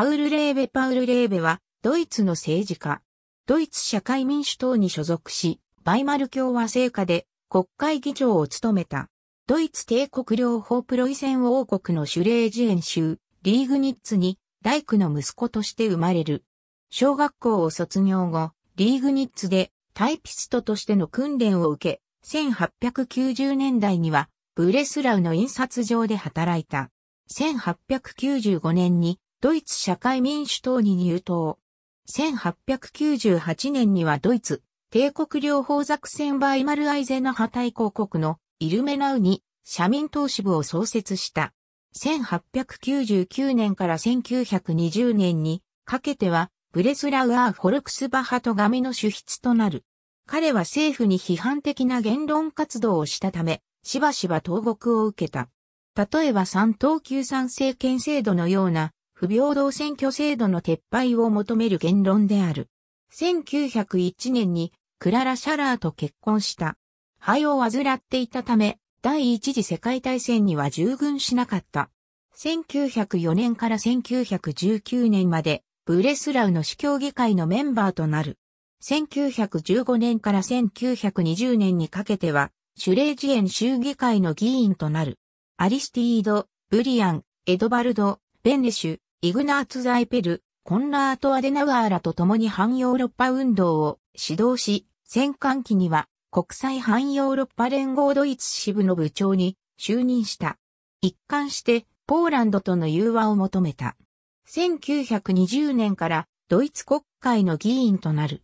パウル・レーベ・パウル・レーベは、ドイツの政治家。ドイツ社会民主党に所属し、バイマル共和政下で国会議長を務めた。ドイツ帝国両方プロイセン王国のシュレージエン州、リーグニッツに、大工の息子として生まれる。小学校を卒業後、リーグニッツでタイピストとしての訓練を受け、1890年代には、ブレスラウの印刷場で働いた。1895年にドイツ社会民主党に入党。1898年にはドイツ、帝国両方作戦バイマルアイゼナハ大公国のイルメナウに社民党支部を創設した。1899年から1920年にかけてはブレスラウアー・フォルクスバハとガミの主筆となる。彼は政府に批判的な言論活動をしたため、しばしば投獄を受けた。例えば三等級三政権制度のような不平等選挙制度の撤廃を求める言論である。1901年にクララ・シャラーと結婚した。肺を患っていたため、第一次世界大戦には従軍しなかった。1904年から1919年まで、ブレスラウの市協議会のメンバーとなる。1915年から1920年にかけては、シュレージエン州議会の議員となる。アリスティード、ブリアン、エドバルド、ベンネシュ、イグナーツ・ザイペル、コンラート・アデナアーラと共に反ヨーロッパ運動を指導し、戦艦期には国際反ヨーロッパ連合ドイツ支部の部長に就任した。一貫してポーランドとの融和を求めた。1920年からドイツ国会の議員となる。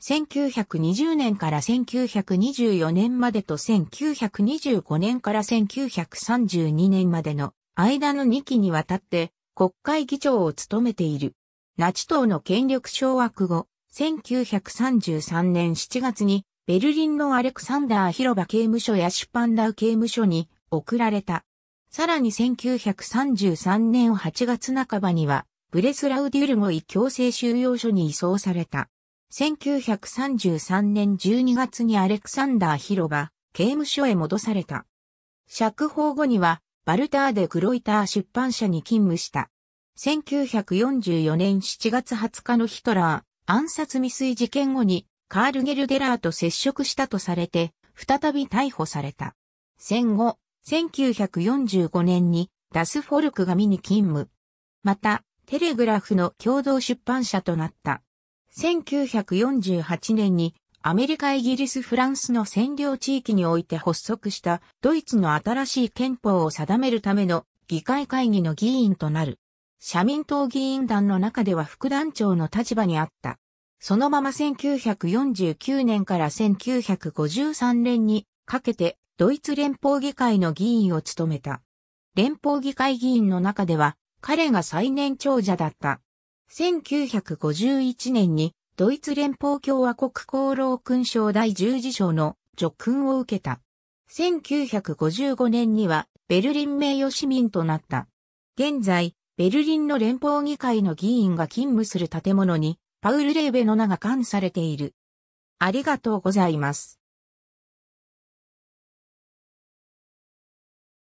1920年から1924年までと1925年から1932年までの間の2期にわたって国会議長を務めている。ナチ党の権力掌握後、1933年7月にベルリンのアレクサンダー広場刑務所やシュパンダウ刑務所に送られた。さらに1933年8月半ばには、ブレスラウデュルゴイ強制収容所に移送された。1933年12月にアレクサンダー広場、刑務所へ戻された。釈放後には、バルターでクロイター出版社に勤務した。1944年7月20日のヒトラー暗殺未遂事件後にカール・ゲルデラーと接触したとされて、再び逮捕された。戦後、1945年にダスフォルクが見に勤務。また、テレグラフの共同出版社となった。1948年にアメリカ、イギリス、フランスの占領地域において発足したドイツの新しい憲法を定めるための議会会議の議員となる。社民党議員団の中では副団長の立場にあった。そのまま1949年から1953年にかけてドイツ連邦議会の議員を務めた。連邦議会議員の中では彼が最年長者だった。1951年にドイツ連邦共和国功労勲章第十字章の叙勲を受けた。1955年にはベルリン名誉市民となった。現在、ベルリンの連邦議会の議員が勤務する建物に、パウル・レーベの名が冠されている。ありがとうございます。